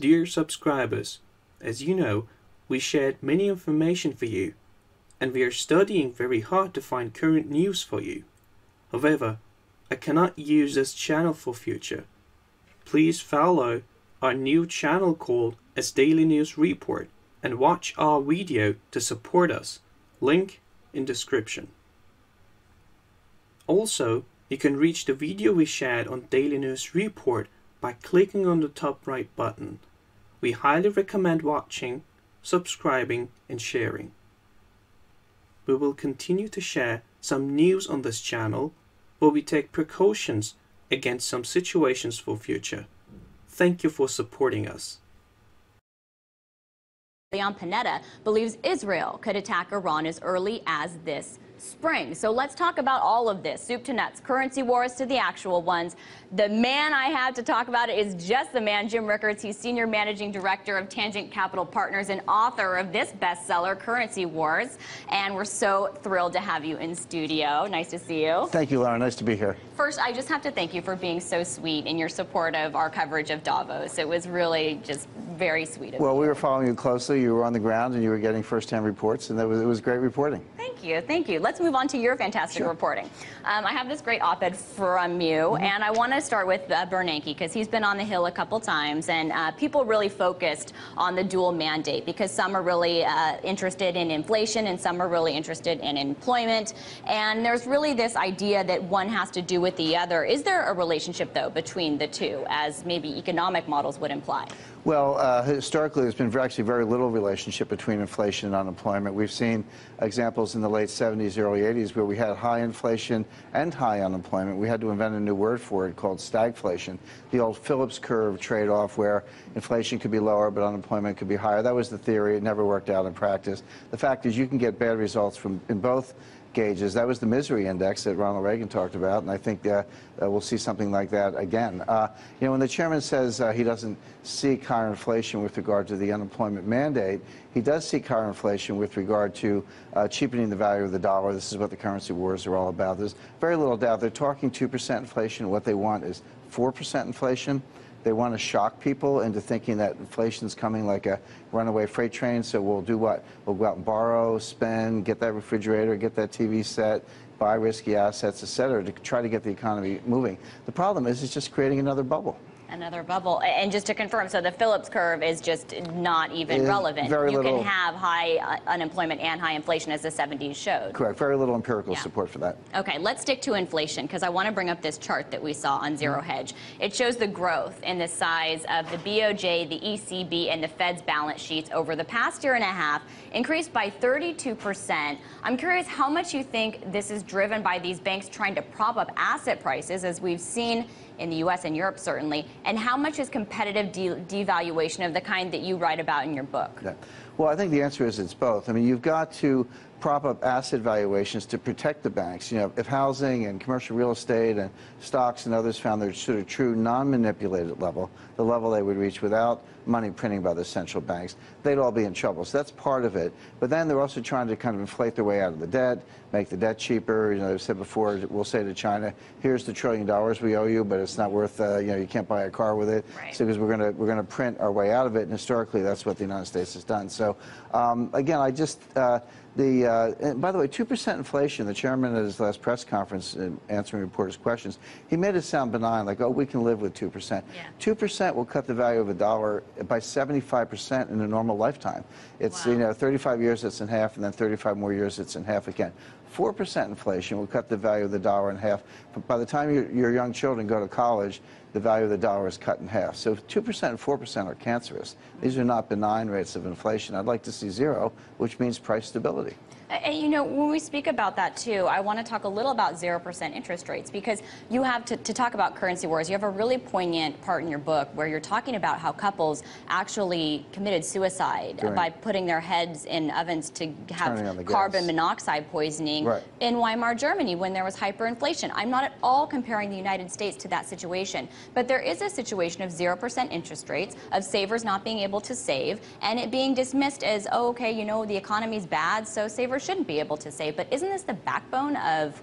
Dear subscribers, as you know, we shared many information for you, and we are studying very hard to find current news for you. However, I cannot use this channel for future. Please follow our new channel called as Daily News Report and watch our video to support us. Link in description. Also, you can reach the video we shared on Daily News Report by clicking on the top right button. We highly recommend watching, subscribing and sharing. We will continue to share some news on this channel where we take precautions against some situations for future. Thank you for supporting us. Leon Panetta believes Israel could attack Iran as early as this spring. So let's talk about all of this, soup to nuts, currency wars to the actual ones. The man I have to talk about it is just the man, Jim Rickards. He's senior managing director of Tangent Capital Partners and author of this bestseller, Currency Wars. And we're so thrilled to have you in studio. Nice to see you. Thank you, Laura. Nice to be here. First, I just have to thank you for being so sweet in your support of our coverage of Davos. It was really just very sweet of well, you. Well, we were following you closely. You were on the ground and you were getting firsthand reports, and that was, it was great reporting. Thank you. Thank you. Let's move on to your fantastic sure. reporting. Um, I have this great op ed from you, mm -hmm. and I want to start with uh, Bernanke because he's been on the Hill a couple times, and uh, people really focused on the dual mandate because some are really uh, interested in inflation and some are really interested in employment. And there's really this idea that one has to do with the other. Is there a relationship, though, between the two, as maybe economic models would imply? Well, uh, historically, there's been actually very little relationship between inflation and unemployment. We've seen examples in the late 70s, early 80s, where we had high inflation and high unemployment. We had to invent a new word for it called stagflation, the old Phillips curve trade-off where inflation could be lower but unemployment could be higher. That was the theory. It never worked out in practice. The fact is you can get bad results from in both gauges. That was the misery index that Ronald Reagan talked about, and I think uh, uh, we'll see something like that again. Uh, you know, when the chairman says uh, he doesn't see higher inflation with regard to the unemployment mandate, he does see higher inflation with regard to uh, cheapening the value of the dollar. This is what the currency wars are all about. There's very little doubt. They're talking 2% inflation. What they want is 4% inflation. They want to shock people into thinking that inflation's coming like a runaway freight train, so we'll do what? We'll go out and borrow, spend, get that refrigerator, get that TV set, buy risky assets, et cetera, to try to get the economy moving. The problem is it's just creating another bubble. Another bubble. And just to confirm, so the Phillips curve is just not even relevant. Very you little, can have high uh, unemployment and high inflation as the 70s showed. Correct. Very little empirical yeah. support for that. Okay, let's stick to inflation because I want to bring up this chart that we saw on Zero mm-hmm. Hedge. It shows the growth in the size of the BOJ, the ECB, and the Fed's balance sheets over the past year and a half, increased by 32%. I'm curious how much you think this is driven by these banks trying to prop up asset prices, as we've seen in the U.S. and Europe certainly, and how much is competitive de devaluation of the kind that you write about in your book? Yeah. Well, I think the answer is it's both. I mean, you've got to prop up asset valuations to protect the banks. You know, if housing and commercial real estate and stocks and others found their sort of true non-manipulated level, the level they would reach without money printing by the central banks, they'd all be in trouble. So that's part of it. But then they're also trying to kind of inflate their way out of the debt, make the debt cheaper. You know, they've said before, we'll say to China, here's the trillion dollars we owe you, but it's not worth, uh, you know, you can't buy a car with it. Right. So because we're going to we're going to print our way out of it. And historically, that's what the United States has done. So so um, again, I just uh, the uh, by the way, two percent inflation. The chairman at his last press conference, uh, answering reporters' questions, he made it sound benign, like oh, we can live with two percent. Two percent will cut the value of a dollar by seventy-five percent in a normal lifetime. It's wow. you know thirty-five years it's in half, and then thirty-five more years it's in half again. 4% inflation will cut the value of the dollar in half. But by the time your, your young children go to college, the value of the dollar is cut in half. So 2% and 4% are cancerous. These are not benign rates of inflation. I'd like to see zero, which means price stability. And you know, when we speak about that too, I want to talk a little about 0% interest rates because you have to, to talk about currency wars. You have a really poignant part in your book where you're talking about how couples actually committed suicide During. by putting their heads in ovens to have carbon gas. monoxide poisoning right. in Weimar, Germany when there was hyperinflation. I'm not at all comparing the United States to that situation, but there is a situation of 0% interest rates, of savers not being able to save, and it being dismissed as, oh, okay, you know, the economy's bad, so savers shouldn't be able to save, but isn't this the backbone of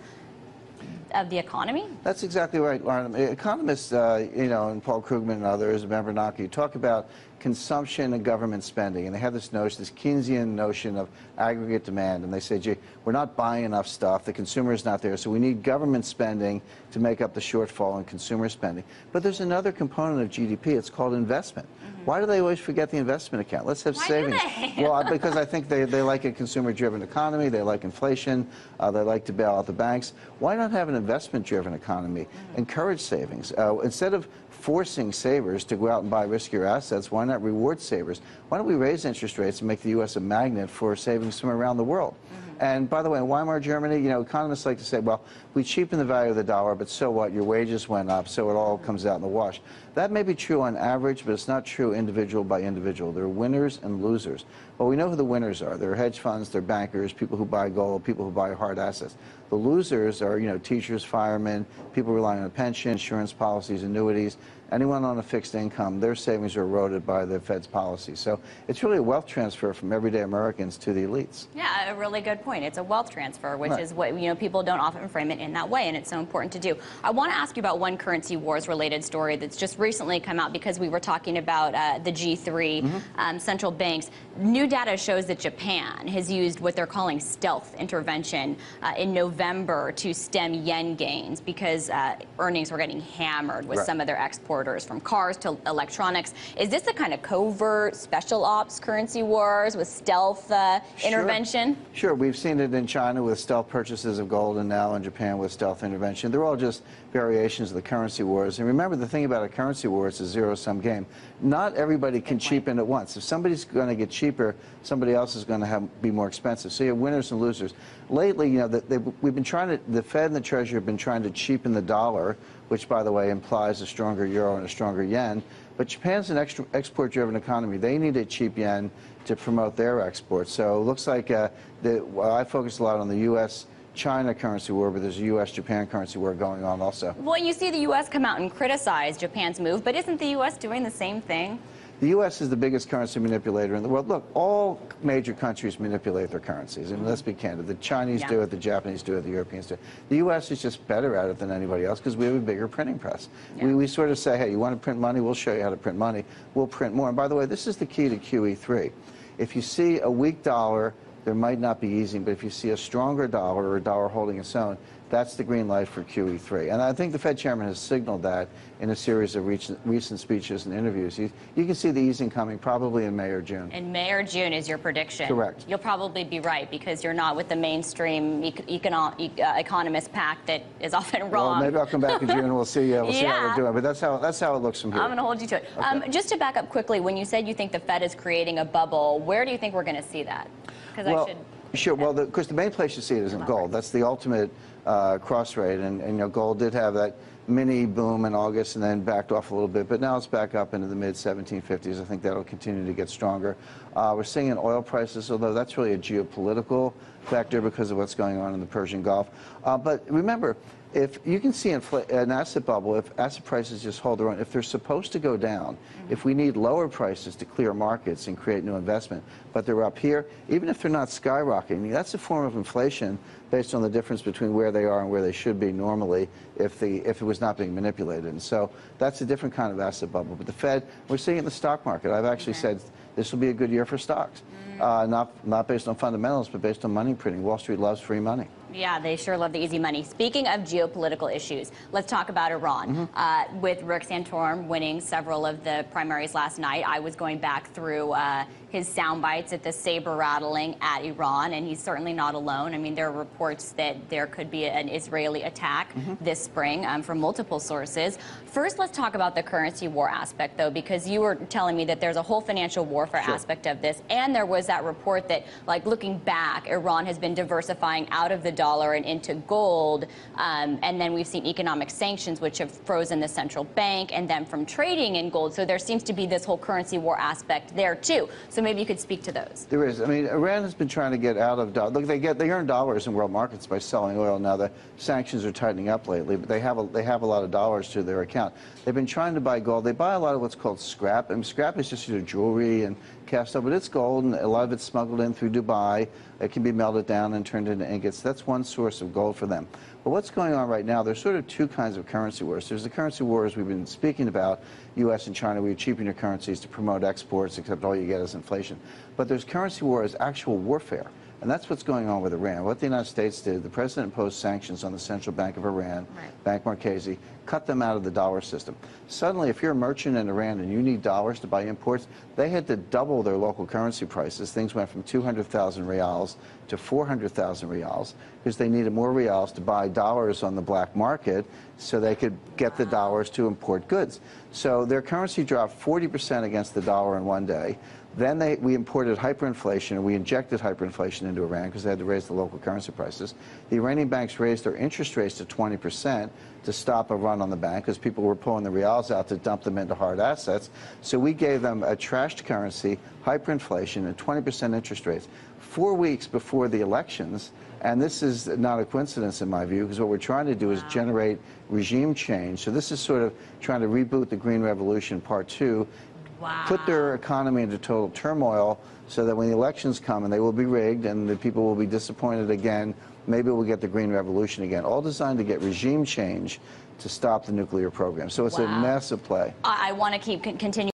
of the economy? That's exactly right, Lauren. Economists, uh, you know, and Paul Krugman and others, remember Naki, talk about consumption and government spending. And they have this notion, this Keynesian notion of aggregate demand. And they say, gee, we're not buying enough stuff. The consumer is not there. So we need government spending to make up the shortfall in consumer spending. But there's another component of GDP. It's called investment. Mm -hmm. Why do they always forget the investment account? Let's have Why savings. well, because I think they, they like a consumer-driven economy. They like inflation. Uh, they like to bail out the banks. Why not have an investment-driven economy? Mm -hmm. Encourage savings. Uh, instead of forcing savers to go out and buy riskier assets, why not reward savers? Why don't we raise interest rates and make the U.S. a magnet for savings from around the world? Mm -hmm. And by the way, in Weimar Germany, you know, economists like to say, well, we cheapened the value of the dollar, but so what? Your wages went up, so it all comes out in the wash. That may be true on average, but it's not true individual by individual. There are winners and losers. Well, we know who the winners are. They're hedge funds, they're bankers, people who buy gold, people who buy hard assets. The losers are, you know, teachers, firemen, people relying on a pension, insurance policies, annuities anyone on a fixed income, their savings are eroded by the Fed's policy. So it's really a wealth transfer from everyday Americans to the elites. Yeah, a really good point. It's a wealth transfer, which right. is what, you know, people don't often frame it in that way, and it's so important to do. I want to ask you about one currency wars related story that's just recently come out because we were talking about uh, the G3 mm -hmm. um, central banks. New data shows that Japan has used what they're calling stealth intervention uh, in November to stem yen gains because uh, earnings were getting hammered with right. some of their exports from cars to electronics. Is this a kind of covert special ops currency wars with stealth uh, intervention? Sure. We've seen it in China with stealth purchases of gold and now in Japan with stealth intervention. They're all just variations of the currency wars. And remember the thing about a currency war, it's a zero-sum game. Not everybody can cheapen at once. If somebody's going to get cheaper, somebody else is going to have, be more expensive. So you have winners and losers. Lately, you know, they, we've been trying to, the Fed and the Treasury have been trying to cheapen the dollar which, by the way, implies a stronger euro and a stronger yen. But Japan's an export-driven economy. They need a cheap yen to promote their exports. So it looks like uh, the, well, I focus a lot on the U.S. China currency war, but there's a U.S. Japan currency war going on also. Well, you see the U.S. come out and criticize Japan's move, but isn't the U.S. doing the same thing? The U.S. is the biggest currency manipulator in the world. Look, all major countries manipulate their currencies. I mean, let's be candid. The Chinese yeah. do it, the Japanese do it, the Europeans do it. The U.S. is just better at it than anybody else because we have a bigger printing press. Yeah. We, we sort of say, hey, you want to print money? We'll show you how to print money. We'll print more. And by the way, this is the key to QE3. If you see a weak dollar, there might not be easing, but if you see a stronger dollar or a dollar holding its own, that's the green light for QE3. And I think the Fed chairman has signaled that in a series of recent, speeches and interviews. You, you, can see the easing coming probably in May or June. In May or June is your prediction. Correct. You'll probably be right because you're not with the mainstream e econo uh, economist pack that is often wrong. Well, maybe I'll come back in June and we'll see, uh, we'll yeah. see how we're doing. But that's how, that's how it looks from here. I'm going to hold you to it. Okay. Um, just to back up quickly, when you said you think the Fed is creating a bubble, where do you think we're going to see that? Because well, I should Sure. Well, because the, the, main place you see it is in gold. That's the ultimate uh, cross rate, and, and you know, gold did have that mini boom in August and then backed off a little bit, but now it's back up into the mid 1750s. I think that'll continue to get stronger. Uh, we're seeing in oil prices, although that's really a geopolitical factor because of what's going on in the Persian Gulf. Uh, but remember, if you can see an asset bubble, if asset prices just hold their own, if they're supposed to go down, mm -hmm. if we need lower prices to clear markets and create new investment, but they're up here, even if they're not skyrocketing, that's a form of inflation based on the difference between where they are and where they should be normally if, the, if it was not being manipulated. And so that's a different kind of asset bubble. But the Fed, we're seeing it in the stock market. I've actually okay. said this will be a good year for stocks. Mm -hmm. Uh, not, not based on fundamentals, but based on money printing. Wall Street loves free money. Yeah, they sure love the easy money. Speaking of geopolitical issues, let's talk about Iran. Mm -hmm. uh, with Rick Santorum winning several of the primaries last night, I was going back through uh, his sound bites at the saber rattling at Iran, and he's certainly not alone. I mean, there are reports that there could be an Israeli attack mm -hmm. this spring um, from multiple sources. First, let's talk about the currency war aspect, though, because you were telling me that there's a whole financial warfare sure. aspect of this, and there was that report that, like, looking back, Iran has been diversifying out of the dollar and into gold, um, and then we've seen economic sanctions, which have frozen the central bank and them from trading in gold. So there seems to be this whole currency war aspect there, too. So maybe you could speak to those. There is. I mean, Iran has been trying to get out of look. They get they earn dollars in world markets by selling oil. Now the sanctions are tightening up lately, but they have a, they have a lot of dollars to their account. They've been trying to buy gold. They buy a lot of what's called scrap, and scrap is just you know, jewelry and cast but it's gold, and a lot of it's smuggled in through Dubai. It can be melted down and turned into ingots. That's one source of gold for them. But what's going on right now, there's sort of two kinds of currency wars. There's the currency wars we've been speaking about, U.S. and China, where you cheapening your currencies to promote exports, except all you get is inflation. But there's currency war as actual warfare. And that's what's going on with Iran. What the United States did, the president imposed sanctions on the Central Bank of Iran, right. Bank Marchese, cut them out of the dollar system. Suddenly, if you're a merchant in Iran and you need dollars to buy imports, they had to double their local currency prices. Things went from 200,000 reals to 400,000 reals because they needed more reals to buy dollars on the black market so they could get the dollars to import goods. So their currency dropped 40% against the dollar in one day. Then they, we imported hyperinflation, and we injected hyperinflation into Iran because they had to raise the local currency prices. The Iranian banks raised their interest rates to 20% to stop a run on the bank because people were pulling the reals out to dump them into hard assets. So we gave them a trashed currency, hyperinflation, and 20% interest rates four weeks before the elections. And this is not a coincidence in my view, because what we're trying to do is generate regime change. So this is sort of trying to reboot the Green Revolution Part 2 wow. put their economy into total turmoil so that when the elections come and they will be rigged and the people will be disappointed again, maybe we'll get the Green Revolution again, all designed to get regime change to stop the nuclear program. So it's wow. a massive play. I, I want to keep continuing.